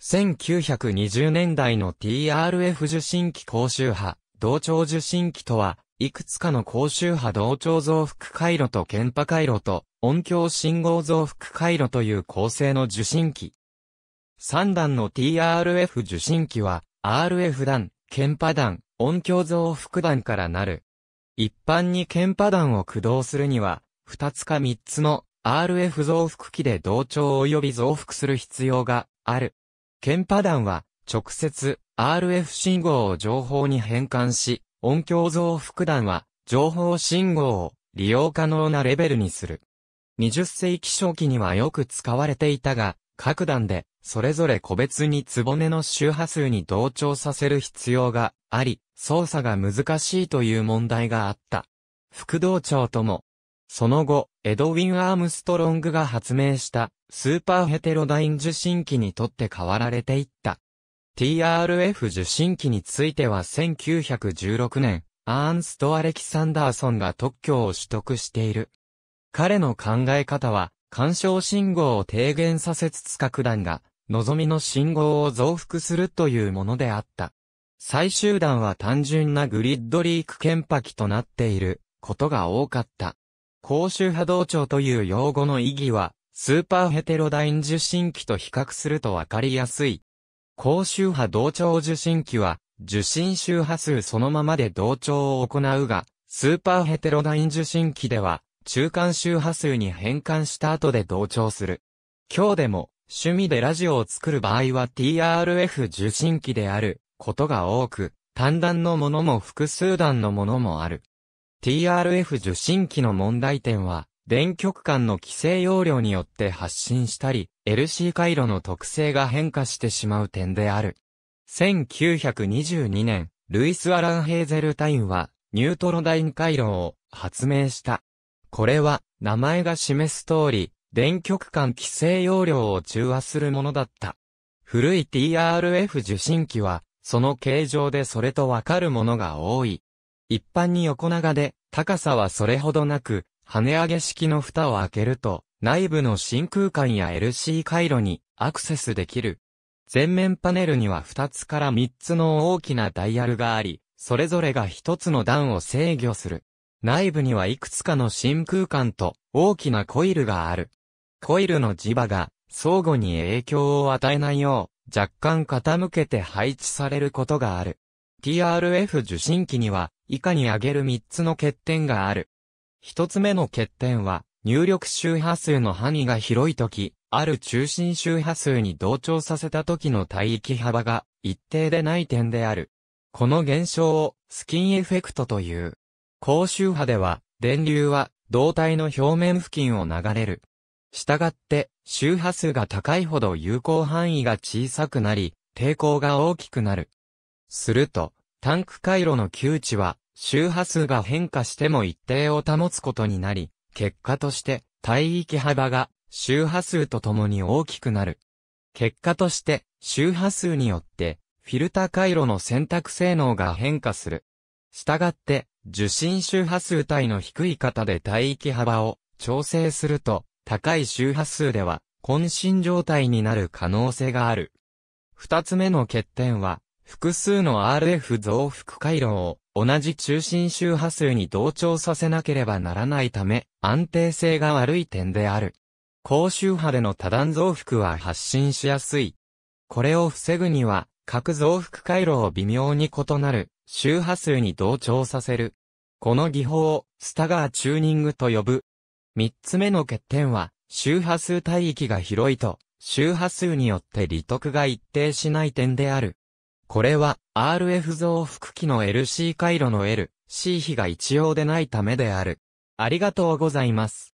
1920年代の TRF 受信機高周波、同調受信機とは、いくつかの高周波同調増幅回路と検波回路と音響信号増幅回路という構成の受信機。3段の TRF 受信機は RF 段、検波段、音響増幅段からなる。一般に検波段を駆動するには、2つか3つの RF 増幅機で同調及び増幅する必要がある。研波団は、直接、RF 信号を情報に変換し、音響増幅団は、情報信号を利用可能なレベルにする。20世紀初期にはよく使われていたが、各段で、それぞれ個別に壺の周波数に同調させる必要があり、操作が難しいという問題があった。副道長とも、その後、エドウィン・アームストロングが発明したスーパーヘテロダイン受信機にとって変わられていった。TRF 受信機については1916年、アーンスト・アレキサンダーソンが特許を取得している。彼の考え方は、干渉信号を低減させつつ核弾が、望みの信号を増幅するというものであった。最終段は単純なグリッドリーク検波機となっていることが多かった。高周波同調という用語の意義は、スーパーヘテロダイン受信機と比較するとわかりやすい。高周波同調受信機は、受信周波数そのままで同調を行うが、スーパーヘテロダイン受信機では、中間周波数に変換した後で同調する。今日でも、趣味でラジオを作る場合は TRF 受信機であることが多く、単段のものも複数段のものもある。TRF 受信機の問題点は、電極間の規制容量によって発信したり、LC 回路の特性が変化してしまう点である。1922年、ルイス・アラン・ヘーゼルタインは、ニュートロダイン回路を発明した。これは、名前が示す通り、電極間規制容量を中和するものだった。古い TRF 受信機は、その形状でそれとわかるものが多い。一般に横長で、高さはそれほどなく、跳ね上げ式の蓋を開けると、内部の真空管や LC 回路にアクセスできる。前面パネルには2つから3つの大きなダイヤルがあり、それぞれが1つの段を制御する。内部にはいくつかの真空管と大きなコイルがある。コイルの磁場が相互に影響を与えないよう若干傾けて配置されることがある。TRF 受信機には以下に挙げる三つの欠点がある。一つ目の欠点は、入力周波数の範囲が広いとき、ある中心周波数に同調させたときの帯域幅が一定でない点である。この現象をスキンエフェクトという。高周波では、電流は胴体の表面付近を流れる。したがって、周波数が高いほど有効範囲が小さくなり、抵抗が大きくなる。すると、タンク回路の窮地は、周波数が変化しても一定を保つことになり、結果として帯域幅が周波数とともに大きくなる。結果として周波数によってフィルタ回路の選択性能が変化する。したがって受信周波数帯の低い方で帯域幅を調整すると高い周波数では渾身状態になる可能性がある。二つ目の欠点は複数の RF 増幅回路を同じ中心周波数に同調させなければならないため、安定性が悪い点である。高周波での多段増幅は発信しやすい。これを防ぐには、各増幅回路を微妙に異なる周波数に同調させる。この技法をスタガーチューニングと呼ぶ。三つ目の欠点は、周波数帯域が広いと、周波数によって利得が一定しない点である。これは RF 増幅器の LC 回路の L、C 比が一様でないためである。ありがとうございます。